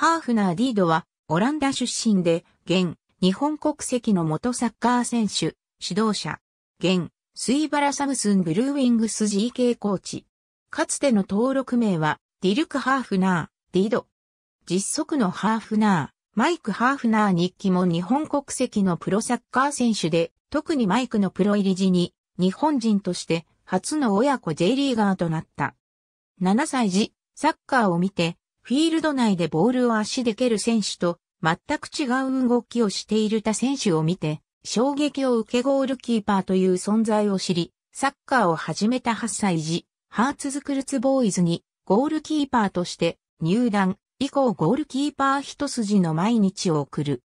ハーフナー・ディードは、オランダ出身で、現、日本国籍の元サッカー選手、指導者、現、スイバラ・サムスン・ブルーウィングス GK コーチ。かつての登録名は、ディルク・ハーフナー、ディード。実測のハーフナー、マイク・ハーフナー日記も日本国籍のプロサッカー選手で、特にマイクのプロ入り時に、日本人として初の親子 J リーガーとなった。7歳児、サッカーを見て、フィールド内でボールを足で蹴る選手と全く違う動きをしている他選手を見て、衝撃を受けゴールキーパーという存在を知り、サッカーを始めた8歳児、ハーツズクルツボーイズにゴールキーパーとして入団、以降ゴールキーパー一筋の毎日を送る。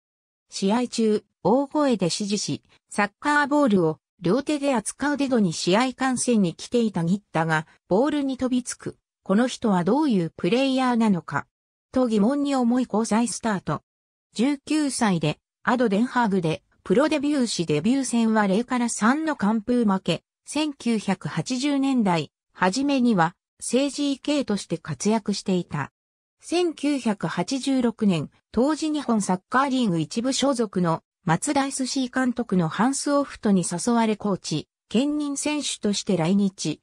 試合中、大声で指示し、サッカーボールを両手で扱うデドに試合観戦に来ていたギッタが、ボールに飛びつく。この人はどういうプレイヤーなのか、と疑問に思い交際スタート。19歳で、アド・デンハーグで、プロデビューしデビュー戦は0から3の完封負け、1980年代、初めには、政治家として活躍していた。1986年、当時日本サッカーリーグ一部所属の松田 SC 監督のハンスオフトに誘われコーチ、兼任選手として来日。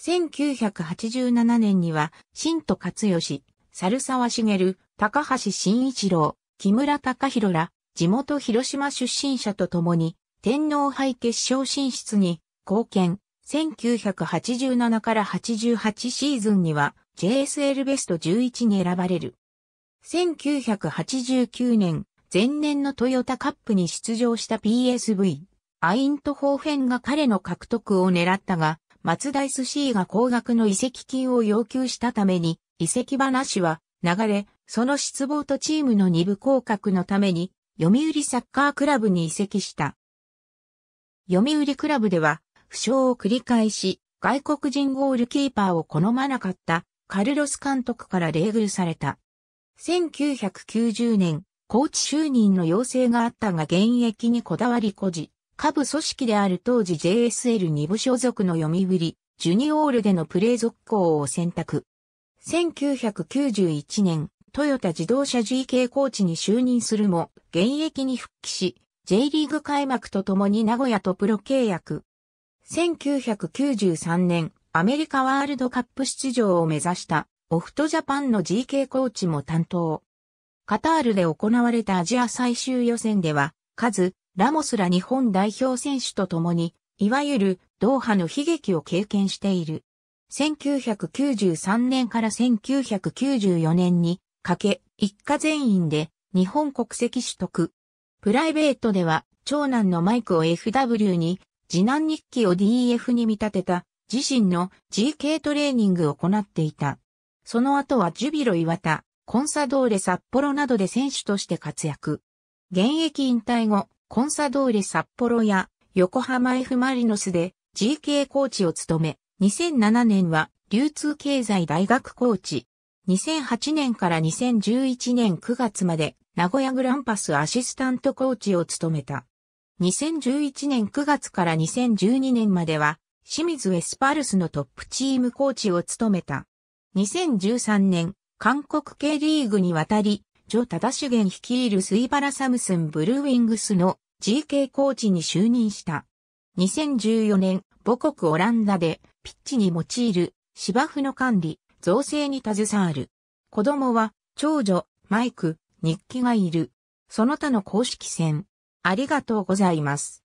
1987年には、新都勝義、猿沢茂、高橋慎一郎、木村隆弘ら、地元広島出身者と共に、天皇杯決勝進出に貢献。1987から88シーズンには JSL ベスト11に選ばれる。1989年、前年のトヨタカップに出場した PSV、アイントホーフェンが彼の獲得を狙ったが、松田 SC が高額の移籍金を要求したために、移籍話は流れ、その失望とチームの二部降格のために、読売サッカークラブに移籍した。読売クラブでは、負傷を繰り返し、外国人ゴールキーパーを好まなかったカルロス監督からグ遇された。1990年、コーチ就任の要請があったが現役にこだわりこじ、下部組織である当時 JSL 2部所属の読売、ジュニオールでのプレー続行を選択。1991年、トヨタ自動車 GK コーチに就任するも、現役に復帰し、J リーグ開幕とともに名古屋とプロ契約。1993年、アメリカワールドカップ出場を目指した、オフトジャパンの GK コーチも担当。カタールで行われたアジア最終予選では、数ラモスら日本代表選手と共に、いわゆるドーハの悲劇を経験している。1993年から1994年にかけ、一家全員で日本国籍取得。プライベートでは、長男のマイクを FW に、次男日記を DF に見立てた、自身の GK トレーニングを行っていた。その後はジュビロ岩田、コンサドーレ札幌などで選手として活躍。現役引退後、コンサドーレ札幌や横浜 F マリノスで GK コーチを務め、2007年は流通経済大学コーチ。2008年から2011年9月まで名古屋グランパスアシスタントコーチを務めた。2011年9月から2012年までは清水エスパルスのトップチームコーチを務めた。2013年、韓国系リーグに渡り、ジョ・タダシゲン率いるスイバラサムスンブルーウィングスの GK コーチに就任した。2014年、母国オランダでピッチに用いる芝生の管理、造成に携わる。子供は長女、マイク、日記がいる。その他の公式戦。ありがとうございます。